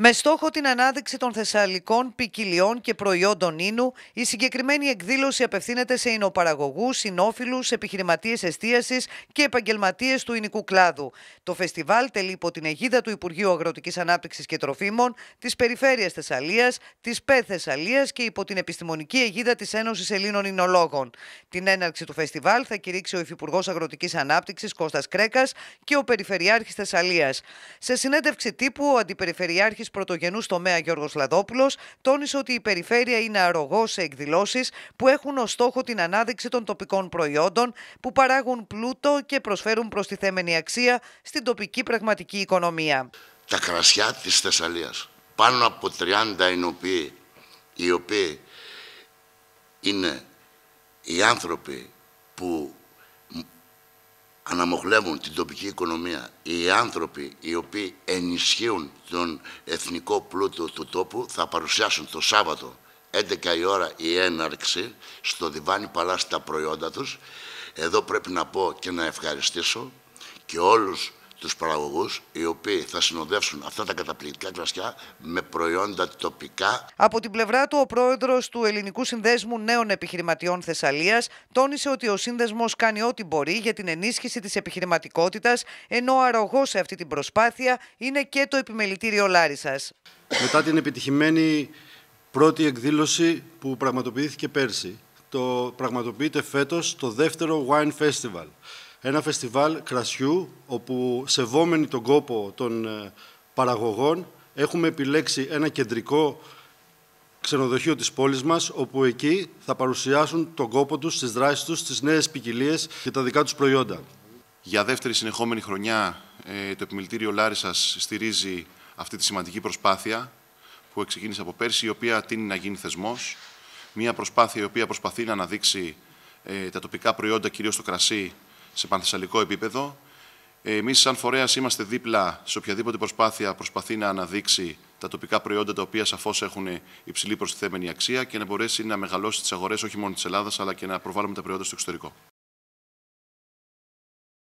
Με στόχο την ανάδειξη των θεσσαλικών ποικιλιών και προϊόντων ίνου, η συγκεκριμένη εκδήλωση απευθύνεται σε ινοπαραγωγού, συνόφιλους, επιχειρηματίες εστίασης και επαγγελματίες του ινικού κλάδου. Το φεστιβάλ τελεί υπό την αιγίδα του Υπουργείου Αγροτικής Ανάπτυξης και Τροφίμων, της Περιφέρειας Θεσσαλίας, της ΠΕ Θεσσαλίας και υπό την επιστημονική αιγίδα της Ένωσης Ελλήνων Ινολόγων. Την έναρξη του φεστιβάλ θα κηρύξει ο Υφυπουργός Αγροτικής Ανάπτυξης Κώστας Κρέκας και ο Περιφερειάρχης Θεσσαλίας. Σε συνέντευξη τύπου, ο Αντιπεριφερειάρχης πρωτογενούς τομέα Γιώργος Λαδόπουλος τόνισε ότι η περιφέρεια είναι αρρωγό σε εκδηλώσεις που έχουν ως στόχο την ανάδειξη των τοπικών προϊόντων που παράγουν πλούτο και προσφέρουν προστιθέμενη αξία στην τοπική πραγματική οικονομία. Τα κρασιά της Θεσσαλίας. Πάνω από 30 ενωποί, οι οποίοι είναι οι άνθρωποι που να αναμοχλεύουν την τοπική οικονομία οι άνθρωποι οι οποίοι ενισχύουν τον εθνικό πλούτο του τόπου θα παρουσιάσουν το Σάββατο 11 η ώρα η έναρξη στο Διβάνι Παλάς τα προϊόντα τους. Εδώ πρέπει να πω και να ευχαριστήσω και όλους τους παραγωγούς οι οποίοι θα συνοδεύσουν αυτά τα καταπληκτικά κρασιά με προϊόντα τοπικά. Από την πλευρά του, ο πρόεδρος του Ελληνικού Συνδέσμου Νέων Επιχειρηματιών Θεσσαλίας τόνισε ότι ο σύνδεσμος κάνει ό,τι μπορεί για την ενίσχυση της επιχειρηματικότητας, ενώ αρρωγός σε αυτή την προσπάθεια είναι και το επιμελητήριο Λάρισας. Μετά την επιτυχημένη πρώτη εκδήλωση που πραγματοποιήθηκε πέρσι, το πραγματοποιείται φέτος το δεύτερο Wine Festival ένα φεστιβάλ κρασιού όπου σεβόμενοι τον κόπο των ε, παραγωγών έχουμε επιλέξει ένα κεντρικό ξενοδοχείο της πόλης μας όπου εκεί θα παρουσιάσουν τον κόπο τους, τις δράσεις τους, τις νέες ποικιλίες και τα δικά τους προϊόντα. Για δεύτερη συνεχόμενη χρονιά ε, το Επιμελητήριο Λάρισας στηρίζει αυτή τη σημαντική προσπάθεια που ξεκίνησε από πέρσι, η οποία τίνει να γίνει θεσμός. Μια προσπάθεια η οποία προσπαθεί να αναδείξει ε, τα τοπικά προϊόντα, κυρίως το κρασί, σε πανθεσσαλικό επίπεδο. Ε, Εμείς, σαν φορέας, είμαστε δίπλα σε οποιαδήποτε προσπάθεια προσπαθεί να αναδείξει τα τοπικά προϊόντα τα οποία σαφώς έχουν υψηλή προστιθέμενη αξία και να μπορέσει να μεγαλώσει τις αγορές όχι μόνο της Ελλάδας αλλά και να προβάλλουμε τα προϊόντα στο εξωτερικό.